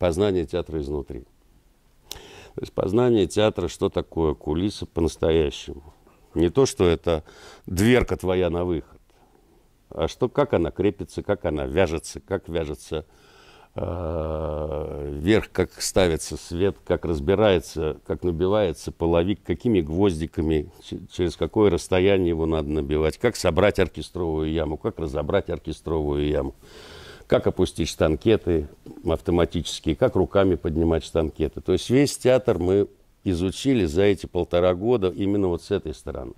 познание театра изнутри. То есть познание театра, что такое кулиса по-настоящему. Не то, что это дверка твоя на выход, а что, как она крепится, как она вяжется, как вяжется э, вверх, как ставится свет, как разбирается, как набивается половик, какими гвоздиками, через какое расстояние его надо набивать, как собрать оркестровую яму, как разобрать оркестровую яму как опустить штанкеты автоматические, как руками поднимать штанкеты. То есть весь театр мы изучили за эти полтора года именно вот с этой стороны.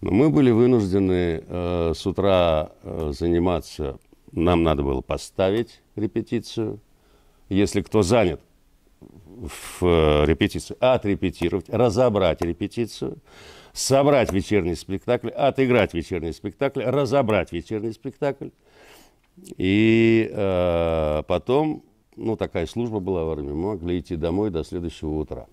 Но мы были вынуждены э, с утра э, заниматься, нам надо было поставить репетицию. Если кто занят в э, репетиции, отрепетировать, разобрать репетицию, собрать вечерний спектакль, отыграть вечерний спектакль, разобрать вечерний спектакль – и э, потом, ну, такая служба была в армии, мы могли идти домой до следующего утра.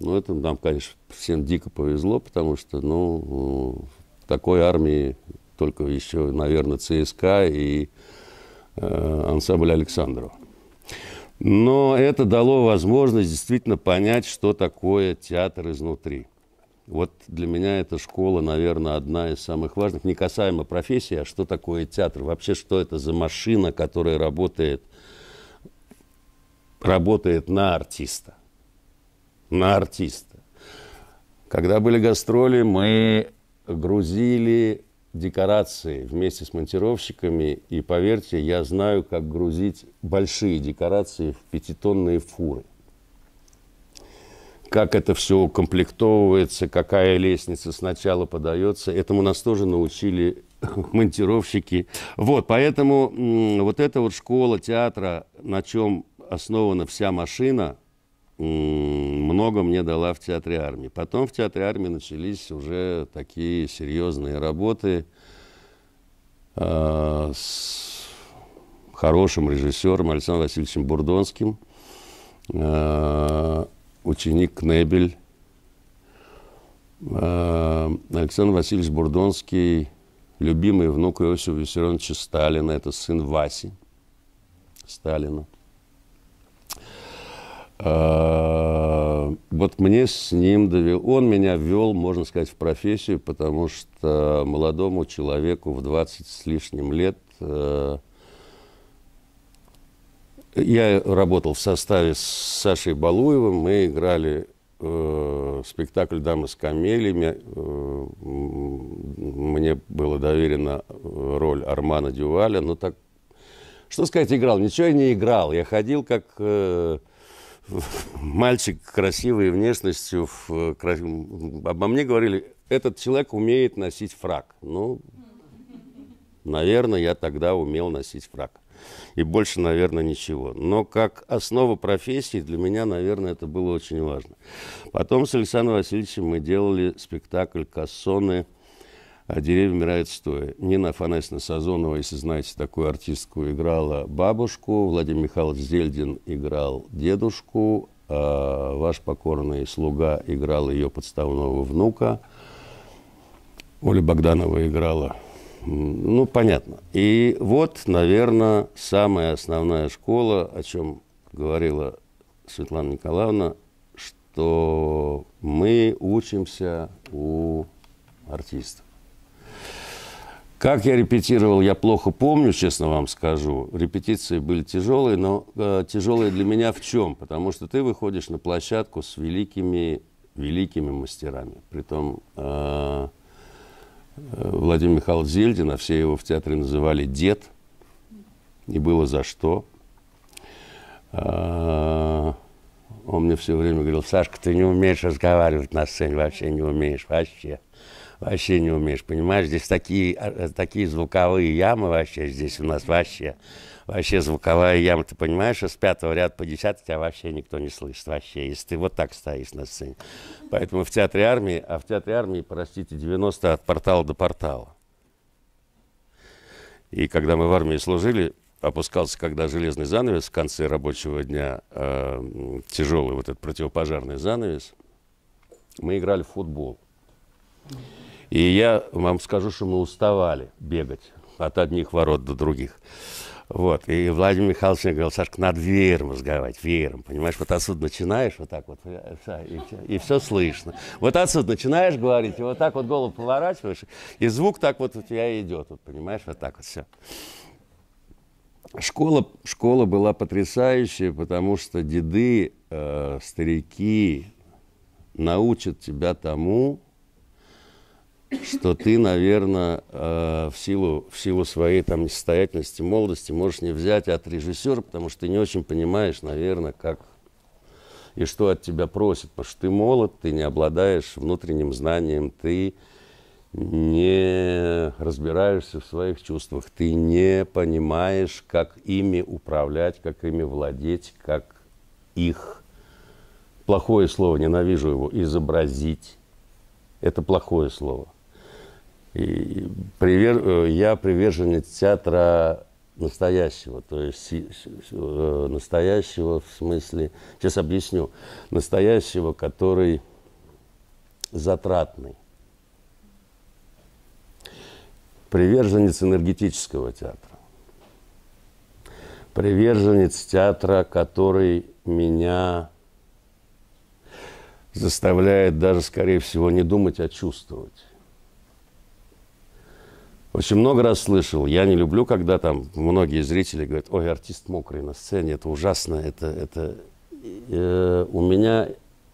Ну, это нам, конечно, всем дико повезло, потому что, ну, такой армии только еще, наверное, ЦСКА и э, ансамбль Александрова. Но это дало возможность действительно понять, что такое театр изнутри. Вот для меня эта школа, наверное, одна из самых важных. Не касаемо профессии, а что такое театр? Вообще, что это за машина, которая работает, работает на артиста? На артиста. Когда были гастроли, мы грузили декорации вместе с монтировщиками. И поверьте, я знаю, как грузить большие декорации в пятитонные фуры – как это все укомплектовывается, какая лестница сначала подается. Этому нас тоже научили монтировщики. Вот, поэтому вот эта вот школа театра, на чем основана вся машина, много мне дала в театре армии. Потом в театре армии начались уже такие серьезные работы а, с хорошим режиссером Александром Васильевичем Бурдонским. А, ученик Кнебель, э, Александр Васильевич Бурдонский, любимый внук Иосифа Виссарионовича Сталина, это сын Васи Сталина. Э, вот мне с ним довел, он меня ввел, можно сказать, в профессию, потому что молодому человеку в 20 с лишним лет э, – я работал в составе с Сашей Балуевым, мы играли э, спектакль «Дамы с камелиями». Э, мне было доверена э, роль Армана Дюваля, но так, что сказать, играл. Ничего я не играл, я ходил как... Э, мальчик красивой внешностью, в, крас... обо мне говорили, этот человек умеет носить фраг. Ну, наверное, я тогда умел носить фраг и больше, наверное, ничего. Но как основа профессии для меня, наверное, это было очень важно. Потом с Александром Васильевичем мы делали спектакль «Кассоны» а «Деревья умирают стоя». Нина Афанасьевна Сазонова, если знаете, такую артистку, играла бабушку, Владимир Михайлович Зельдин играл дедушку, а ваш покорный слуга играл ее подставного внука, Оля Богданова играла ну, понятно. И вот, наверное, самая основная школа, о чем говорила Светлана Николаевна, что мы учимся у артистов. Как я репетировал, я плохо помню, честно вам скажу. Репетиции были тяжелые, но э, тяжелые для меня в чем? Потому что ты выходишь на площадку с великими, великими мастерами. Притом э, Владимир Михайлович Зельдин, а все его в театре называли дед, и было за что. А, он мне все время говорил, Сашка, ты не умеешь разговаривать на сцене, вообще не умеешь, вообще. Вообще не умеешь, понимаешь? Здесь такие, а, такие звуковые ямы вообще, здесь у нас вообще вообще звуковая яма, ты понимаешь, что с пятого ряда по десятый тебя вообще никто не слышит, вообще, если ты вот так стоишь на сцене. Поэтому в театре армии, а в театре армии, простите, 90 от портала до портала. И когда мы в армии служили, опускался, когда железный занавес в конце рабочего дня, э, тяжелый вот этот противопожарный занавес, мы играли в футбол. И я вам скажу, что мы уставали бегать от одних ворот до других. Вот. И Владимир Михайлович мне говорил, Сашка, надо веером разговаривать, веером, понимаешь? Вот отсюда начинаешь, вот так вот, э, и все, и все слышно. Вот отсюда начинаешь говорить, и вот так вот голову поворачиваешь, и звук так вот у тебя идет, вот, понимаешь? Вот так вот все. Школа, школа была потрясающая, потому что деды, э, старики научат тебя тому, что ты, наверное, э, в силу, в силу своей там несостоятельности, молодости можешь не взять от режиссера, потому что ты не очень понимаешь, наверное, как и что от тебя просят, потому что ты молод, ты не обладаешь внутренним знанием, ты не разбираешься в своих чувствах, ты не понимаешь, как ими управлять, как ими владеть, как их, плохое слово, ненавижу его, изобразить. Это плохое слово – и привер... Э, я приверженец театра настоящего, то есть э, настоящего в смысле, сейчас объясню, настоящего, который затратный. Приверженец энергетического театра. Приверженец театра, который меня заставляет даже, скорее всего, не думать, а чувствовать. Очень много раз слышал. Я не люблю, когда там многие зрители говорят, ой, артист мокрый на сцене, это ужасно, это, это э, у меня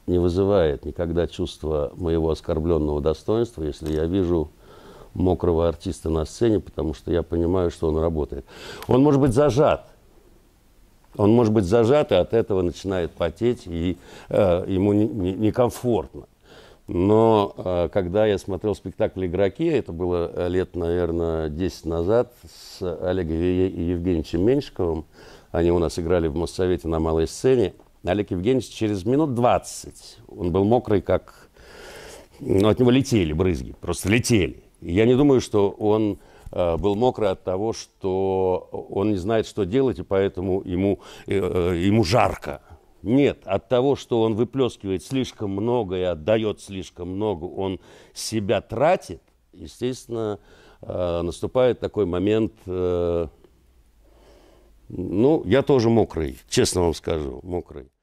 не вызывает никогда чувство моего оскорбленного достоинства, если я вижу мокрого артиста на сцене, потому что я понимаю, что он работает. Он может быть зажат. Он может быть зажат, и от этого начинает потеть, и э, ему некомфортно. Не, не но э, когда я смотрел спектакль «Игроки», это было э, лет, наверное, 10 назад, с Олегом Евгеньевичем Меньшиковым, они у нас играли в Моссовете на малой сцене, Олег Евгеньевич через минут 20, он был мокрый, как... Ну, от него летели брызги, просто летели. я не думаю, что он э, был мокрый от того, что он не знает, что делать, и поэтому ему, ему жарко. Нет, от того, что он выплескивает слишком много и отдает слишком много, он себя тратит, естественно, э, наступает такой момент, э, ну, я тоже мокрый, честно вам скажу, мокрый.